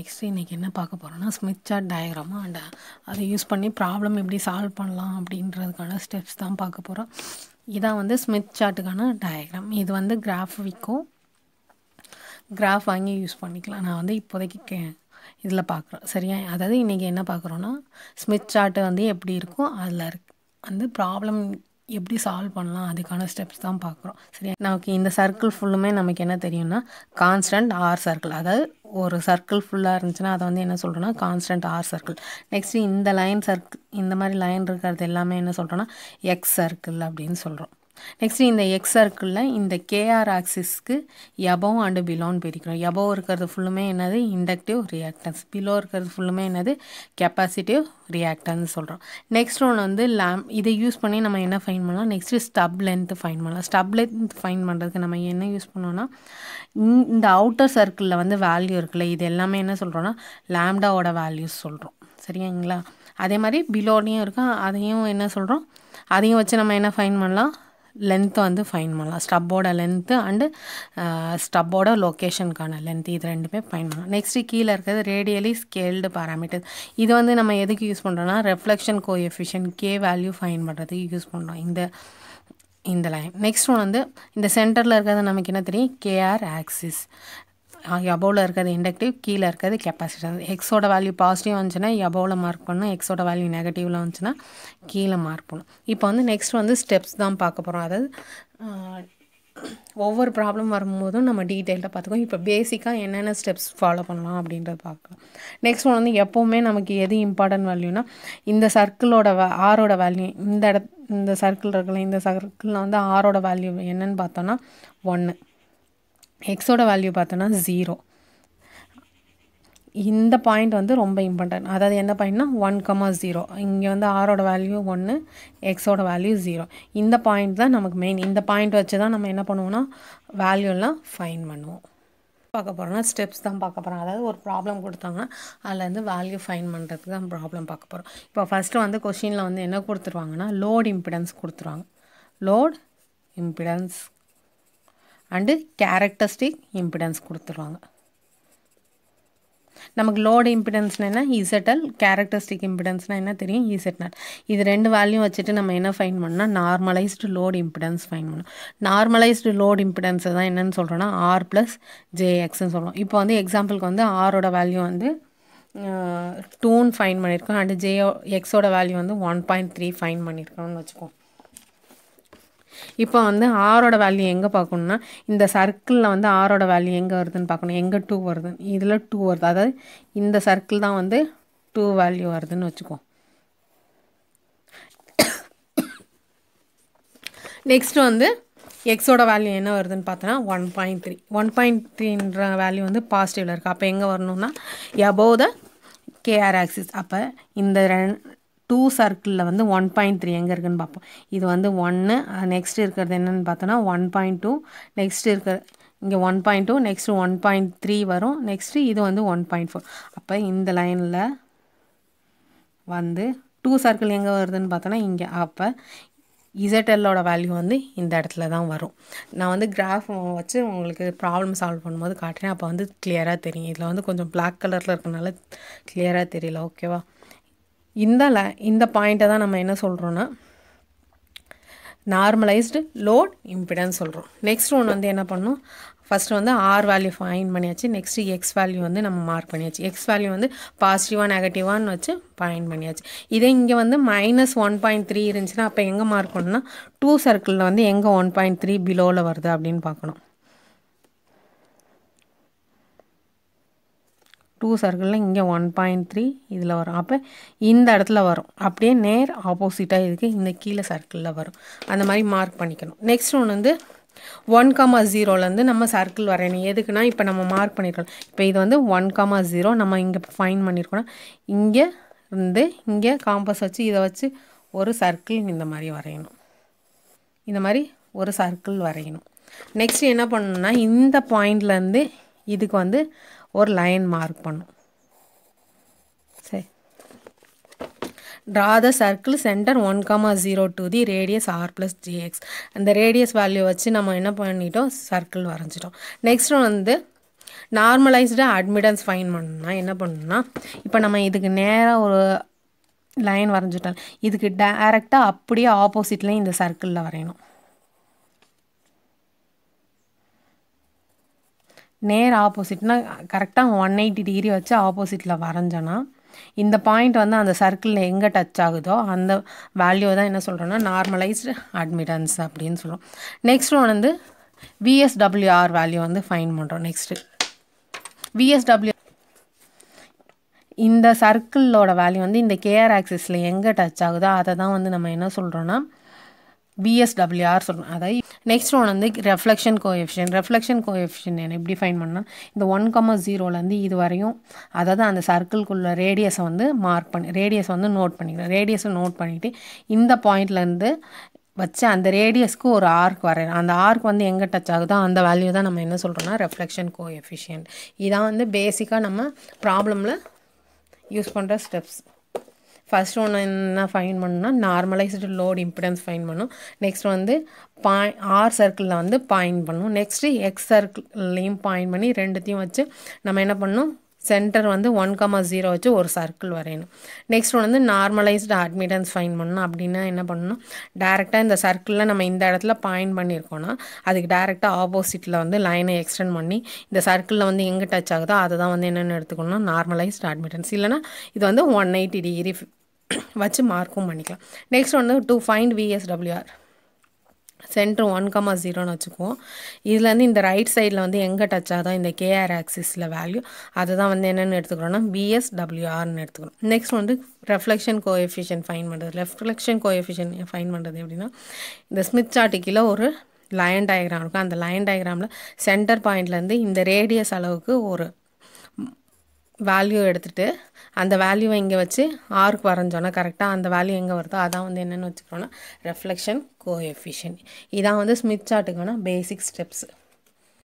next இன்றைக்கி என்ன பார்க்க போகிறோன்னா ஸ்மித் சார்ட் டயக்ராமா அண்ட் அதை யூஸ் பண்ணி ப்ராப்ளம் எப்படி சால்வ் பண்ணலாம் அப்படின்றதுக்கான ஸ்டெப்ஸ் தான் பார்க்க போகிறோம் இதான் வந்து ஸ்மித் சார்ட்டுக்கான டயக்ராம் இது வந்து கிராஃப் விற்கும் கிராஃப் வாங்கி யூஸ் பண்ணிக்கலாம் நான் வந்து இப்போதைக்கு கே இதில் பார்க்குறோம் சரியா அதாவது இன்றைக்கி என்ன பார்க்குறோன்னா ஸ்மித் சார்ட்டு வந்து எப்படி இருக்கும் அதில் இருக் வந்து ப்ராப்ளம் எப்படி சால்வ் பண்ணலாம் அதுக்கான ஸ்டெப்ஸ் தான் பார்க்குறோம் சரி நமக்கு இந்த சர்க்கிள் ஃபுல்லுமே நமக்கு என்ன தெரியும்னா கான்ஸ்டன்ட் ஆர் சர்க்கிள் அதாவது ஒரு சர்க்கிள் ஃபுல்லாக இருந்துச்சுன்னா அதை வந்து என்ன சொல்கிறோன்னா கான்ஸ்டன்ட் ஆர் சர்க்கிள் நெக்ஸ்ட்டு இந்த லைன் சர்க்கிள் இந்த மாதிரி லைன் இருக்கிறது எல்லாமே என்ன சொல்கிறோன்னா எக்ஸ் சர்க்கிள் அப்படின்னு சொல்கிறோம் நெக்ஸ்ட் இந்த எக்ஸ் சர்க்கிளில் இந்த கேஆர் ஆக்சிஸ்க்கு எபோவ் அண்டு பிலோன்னு பிரிக்கிறோம் எபோவ் இருக்கிறது ஃபுல்லுமே என்னது இண்டக்டிவ் ரியாக்டன்ஸ் பிலோ இருக்கிறது ஃபுல்லுமே என்னது கெப்பாசிட்டிவ் ரியாக்டன்ஸ் சொல்கிறோம் நெக்ஸ்ட் ஒன்று வந்து லேம் இதை யூஸ் பண்ணி நம்ம என்ன ஃபைன் பண்ணலாம் நெக்ஸ்ட்டு ஸ்டப் லென்த்து ஃபைன் பண்ணலாம் ஸ்டப் லென்த் ஃபைன் பண்ணுறதுக்கு நம்ம என்ன யூஸ் பண்ணோன்னா இந்த அவுட்டர் சர்க்கிளில் வந்து வேல்யூ இருக்குல்ல இது எல்லாமே என்ன சொல்கிறோன்னா லேம்டாவோட வேல்யூஸ் சொல்கிறோம் சரிங்களா அதே மாதிரி பிலோடையும் இருக்கும் அதையும் என்ன சொல்கிறோம் அதையும் வச்சு நம்ம என்ன ஃபைன் பண்ணலாம் லென்த்தை வந்து ஃபைன் பண்ணலாம் ஸ்டப்போட லென்த்து அண்டு ஸ்டப்போட லொக்கேஷனுக்கான லென்த் இது ரெண்டுமே ஃபைன் பண்ணலாம் நெக்ஸ்ட்டு கீழே இருக்கிறது ரேடியலி ஸ்கேல்டு பேராமீட்டர் இது வந்து நம்ம எதுக்கு யூஸ் பண்ணுறோன்னா reflection coefficient K value find பண்ணுறதுக்கு யூஸ் பண்ணுறோம் இந்த இந்த லைன் நெக்ஸ்ட் ஒன் வந்து இந்த சென்டரில் இருக்கிறது நமக்கு என்ன தெரியும் கேஆர் ஆக்சிஸ் எபோவில் இருக்கிறது இண்டக்டிவ் கீழே இருக்கிறது கெப்பாசிட்டன்ஸ் எக்ஸோட வேல்யூ பாசிட்டிவ் வந்துச்சுன்னா எபோவில் மார்க் பண்ணணும் எக்ஸோட வேல்யூ நெகட்டிவில் வந்துச்சுன்னா கீழே மார்க் பண்ணணும் இப்போ வந்து நெக்ஸ்ட் வந்து ஸ்டெப்ஸ் தான் பார்க்க போகிறோம் அதாவது ஒவ்வொரு ப்ராப்ளம் வரும்போதும் நம்ம டீட்டெயில்டாக பார்த்துக்கோம் இப்போ பேசிக்காக என்னென்ன ஸ்டெப்ஸ் ஃபாலோ பண்ணலாம் அப்படின்றத பார்க்கலாம் நெக்ஸ்ட் ஒன் வந்து எப்போவுமே நமக்கு எது இம்பார்ட்டன்ட் வேல்யூனா இந்த சர்க்கிளோட ஆரோட வேல்யூ இந்த இட இந்த சர்க்கிள் இருக்கலாம் இந்த சர்க்கிளில் வந்து ஆரோட வேல்யூ என்னன்னு பார்த்தோன்னா ஒன்று எக்ஸோட வேல்யூ பார்த்தோன்னா ஜீரோ இந்த பாயிண்ட் வந்து ரொம்ப இம்பார்ட்டன்ட் அதாவது என்ன பாயிண்ட்னா ஒன் கமா ஜீரோ இங்கே வந்து ஆரோட வேல்யூ ஒன்று எக்ஸோட வேல்யூ ஜீரோ இந்த பாயிண்ட் தான் நமக்கு மெயின் இந்த பாயிண்ட் வச்சு தான் நம்ம என்ன பண்ணுவோம்னா வேல்யூலாம் ஃபைன் பண்ணுவோம் பார்க்க போகிறோம்னா ஸ்டெப்ஸ் தான் பார்க்க போகிறோம் அதாவது ஒரு ப்ராப்ளம் கொடுத்தாங்கன்னா அதுலேருந்து வேல்யூ ஃபைன் பண்ணுறதுக்கு தான் ப்ராப்ளம் பார்க்க போகிறோம் இப்போ ஃபஸ்ட்டு வந்து கொஷினில் வந்து என்ன கொடுத்துருவாங்கன்னா லோட் இம்பிடன்ஸ் கொடுத்துருவாங்க load impedance and characteristic impedance கொடுத்துருவாங்க நமக்கு லோடு இம்பிடன்ஸ்னா என்ன இசட்டல் கேரக்டரிஸ்டிக் இம்பிடன்ஸ்னால் என்ன தெரியும் இசட் e நாட் இது ரெண்டு வேல்யூ வச்சுட்டு நம்ம என்ன ஃபைன் பண்ணால் நார்மலைஸ்டு லோடு இம்பிடன்ஸ் ஃபைன் பண்ணணும் நார்மலைஸ்டு லோடு இம்பிடன்ஸை தான் என்னென்னு சொல்கிறோன்னா ஆர் ப்ளஸ் ஜேஎக்ஸ்ன்னு சொல்லுவோம் இப்போ வந்து எக்ஸாம்பிளுக்கு வந்து ஆரோட வேல்யூ வந்து டூன்னு ஃபைன் பண்ணியிருக்கோம் அண்டு ஜே எக்ஸோட வேல்யூ வந்து ஒன் பாயிண்ட் த்ரீ ஃபைன் பண்ணியிருக்கோம்னு வச்சுக்கோம் இப்போ வந்து ஆரோட வேல்யூ எங்கே பார்க்கணுன்னா இந்த சர்க்கிளில் வந்து ஆரோட வேல்யூ எங்கே வருதுன்னு பார்க்கணும் எங்கே டூ வருது இதில் டூ வருது அதாவது இந்த சர்க்கிள் தான் வந்து டூ வேல்யூ வருதுன்னு வச்சுக்கோ நெக்ஸ்ட்டு வந்து எக்ஸோட வேல்யூ என்ன வருதுன்னு பார்த்தோன்னா one point three one point த்ரீன்ற வேல்யூ வந்து பாசிட்டிவில் இருக்குது அப்போ எங்கே வரணும்னா எபோவ் த கேஆர் ஆக்சிஸ் அப்போ இந்த ரெண்டு டூ சர்க்கிளில் வந்து ஒன் பாயிண்ட் த்ரீ எங்கே இருக்குதுன்னு பார்ப்போம் இது வந்து ஒன்று நெக்ஸ்ட் இருக்கிறது என்னென்னு பார்த்தோன்னா ஒன் பாயிண்ட் டூ நெக்ஸ்ட் இருக்கிற இங்கே one point two next one point three வரும் நெக்ஸ்ட்டு இது வந்து ஒன் பாயிண்ட் ஃபோர் அப்போ இந்த லைனில் வந்து டூ சர்க்கிள் எங்கே வருதுன்னு பார்த்தோன்னா இங்கே அப்போ இசட்டல்லோட வேல்யூ வந்து இந்த இடத்துல தான் வரும் நான் வந்து கிராஃப் வச்சு உங்களுக்கு ப்ராப்ளம் சால்வ் பண்ணும்போது காட்டுறேன் அப்போ வந்து கிளியராக தெரியும் இதில் வந்து கொஞ்சம் பிளாக் கலரில் இருக்கனால கிளியராக தெரியல ஓகேவா இந்த ல இந்த பாயிண்ட்டை தான் நம்ம என்ன சொல்கிறோன்னா நார்மலைஸ்டு லோட் இம்பிடன்ஸ் சொல்கிறோம் நெக்ஸ்ட் ஒன்று வந்து என்ன பண்ணணும் ஃபஸ்ட்டு வந்து ஆர் வேல்யூ ஃபைன் பண்ணியாச்சு நெக்ஸ்ட்டு எக்ஸ் வேல்யூ வந்து நம்ம மார்க் பண்ணியாச்சு எக்ஸ் வேல்யூ வந்து பாசிட்டிவாக நெகட்டிவான்னு வச்சு ஃபைன் பண்ணியாச்சு இதே இங்கே வந்து மைனஸ் ஒன் பாயிண்ட் த்ரீ இருந்துச்சுன்னா அப்போ எங்கே மார்க் பண்ணணும்னா டூ சர்க்கிளில் வந்து எங்கே ஒன் பாயிண்ட் த்ரீ பிலோவில் வருது அப்படின்னு பார்க்கணும் டூ சர்க்கிளில் இங்கே ஒன் பாயிண்ட் த்ரீ இதில் வரும் அப்போ இந்த இடத்துல வரும் அப்படியே நேர் ஆப்போசிட்டாக இதுக்கு இந்த கீழே சர்க்கிளில் வரும் அந்த மாதிரி மார்க் பண்ணிக்கணும் நெக்ஸ்ட் ஒன்று வந்து ஒன் காமா ஜீரோலேருந்து நம்ம சர்க்கிள் வரையணும் எதுக்குன்னா இப்போ நம்ம மார்க் பண்ணியிருக்கணும் இப்போ இது வந்து ஒன் காமா ஜீரோ நம்ம இங்கே ஃபைன் பண்ணியிருக்கணும் இங்கே இருந்து இங்கே காம்பஸ் வச்சு இதை வச்சு ஒரு சர்க்கிள் இந்த மாதிரி வரையணும் இந்த மாதிரி ஒரு சர்க்கிள் வரையணும் நெக்ஸ்ட் என்ன பண்ணணும்னா இந்த பாயிண்ட்லேருந்து இதுக்கு வந்து ஒரு லைன் மார்க் பண்ணும் சரி draw the circle centre one comma zero to the radius R plus jX அந்த ரேடியஸ் வேல்யூ வச்சு நம்ம என்ன பண்ணிட்டோம் சர்க்கிள் வரைஞ்சிட்டோம் நெக்ஸ்ட் வந்து நார்மலைஸ்டு அட்மிட்டன்ஸ் ஃபைன் பண்ணணும்னா என்ன பண்ணணும்னா இப்போ நம்ம இதுக்கு நேராக ஒரு லைன் வரைஞ்சிட்டோம் இதுக்கு டேரெக்டாக அப்படியே ஆப்போசிட்லேயும் இந்த சர்க்கிளில் வரையணும் நேர் ஆப்போசிட்னா கரெக்டாக ஒன் எயிட்டி டிகிரி வச்சு ஆப்போசிட்டில் வரைஞ்சோன்னா இந்த பாயிண்ட் வந்து அந்த சர்க்கிளில் எங்கே டச் ஆகுதோ அந்த வேல்யூ தான் என்ன சொல்கிறோன்னா நார்மலைஸ்டு அட்மிட்டன்ஸ் அப்படின்னு சொல்லுவோம் நெக்ஸ்ட் ஒன் வந்து விஎஸ்டபிள்யூஆர் வேல்யூ வந்து ஃபைன் பண்ணுறோம் நெக்ஸ்ட்டு விஎஸ்டபிள்யூ இந்த சர்க்கிளோட வேல்யூ வந்து இந்த கேஆர் ஆக்சிஸில் எங்கே டச் ஆகுதோ அதை தான் வந்து நம்ம என்ன சொல்கிறோன்னா பிஎஸ்டபிள்யூஆர் சொல்லணும் அதை நெக்ஸ்ட் ஒன் வந்து ரெஃப்ளெக்ஷன் கோஎஃபிஷியன் ரெஃப்ளெக்ஷன் கோஎஃபிஷியன் எப்படி ஃபைன் பண்ணால் இந்த ஒன் கம்மா ஜீரோலேருந்து இது வரையும் அதாவது அந்த சர்க்கிள்குள்ள ரேடியஸை வந்து மார்க் பண்ணி ரேடியஸ் வந்து நோட் பண்ணிக்கிறேன் ரேடியஸை நோட் பண்ணிவிட்டு இந்த பாயிண்ட்லேருந்து வச்சு அந்த ரேடியஸ்க்கு ஒரு ஆர்க் வரையணும் அந்த ஆர்க் வந்து எங்கே டச் ஆகுதோ அந்த வேல்யூ தான் நம்ம என்ன சொல்கிறோம்னா ரெஃப்ளெக்ஷன் கோஎஃபிஷியன்ட் இதான் வந்து பேசிக்காக நம்ம ப்ராப்ளமில் யூஸ் பண்ணுற ஸ்டெப்ஸ் ஃபஸ்ட் ஒன்று என்ன ஃபைன் பண்ணணும்னா நார்மலைஸ்டு லோட் இம்பிடன்ஸ் ஃபைன் பண்ணும் நெக்ஸ்ட் வந்து பாய் ஆர் சர்க்கிளில் வந்து பாயிண்ட் பண்ணும் நெக்ஸ்ட்டு எக்ஸ் சர்க்கிள்லையும் பாயிண்ட் பண்ணி ரெண்டுத்தையும் வச்சு நம்ம என்ன பண்ணணும் சென்டர் வந்து ஒன் கமா ஜீரோ வச்சு ஒரு சர்க்கிள் வரையணும் நெக்ஸ்ட் ஒன்று வந்து நார்மலைஸ்டு அட்மிட்டன்ஸ் ஃபைன் பண்ணணும் அப்படின்னா என்ன பண்ணணும் டேரெக்டாக இந்த சர்க்கிளில் நம்ம இந்த இடத்துல பாயிண்ட் பண்ணியிருக்கோன்னா அதுக்கு டேரெக்டாக ஆப்போசிட்டில் வந்து லைனை எக்ஸ்டெண்ட் பண்ணி இந்த சர்க்கிளில் வந்து எங்கே டச் ஆகுதோ அதை தான் வந்து என்னென்னு எடுத்துக்கணும் நார்மலைஸ்டு அட்மிட்டன்ஸ் இல்லைனா இது வந்து ஒன் எயிட்டி டிகிரி வச்சு மார்க்கும் பண்ணிக்கலாம் நெக்ஸ்ட் வந்து to find VSWR centre one comma ஜீரோன்னு வச்சுக்குவோம் இதுலேருந்து இந்த ரைட் சைடில் வந்து எங்கே டச் ஆகுதோ இந்த கேஆர் ஆக்சிஸில் வேல்யூ அதை தான் வந்து என்னென்னு எடுத்துக்கிறோன்னா பிஎஸ்டபிள்யூஆர்னு எடுத்துக்கிறோம் நெக்ஸ்ட் வந்து ரெஃப்ளெக்ஷன் கோஎஃபிஷியன் ஃபைன் பண்ணுறது ரெஃப்ளெக்ஷன் கோஎஃபிஷியன் ஃபைன் பண்ணுறது எப்படின்னா இந்த ஸ்மித் சாட்டிக்கில் ஒரு லயன் டயக்ராம் இருக்கும் அந்த லயன் டயக்ராமில் சென்டர் பாயிண்ட்லேருந்து இந்த ரேடியஸ் அளவுக்கு ஒரு வேல்யூ எடுத்துகிட்டு அந்த வேல்யூவை இங்கே வச்சு ஆர்க்கு வரைஞ்சோன்னா கரெக்டாக அந்த வேல்யூ எங்கே வருதோ அதான் வந்து என்னென்னு வச்சுக்கிறோன்னா ரெஃப்ளெக்ஷன் கோஎஃபிஷியன் இதான் வந்து ஸ்மித் சார்ட்டுக்கான பேசிக் ஸ்டெப்ஸ்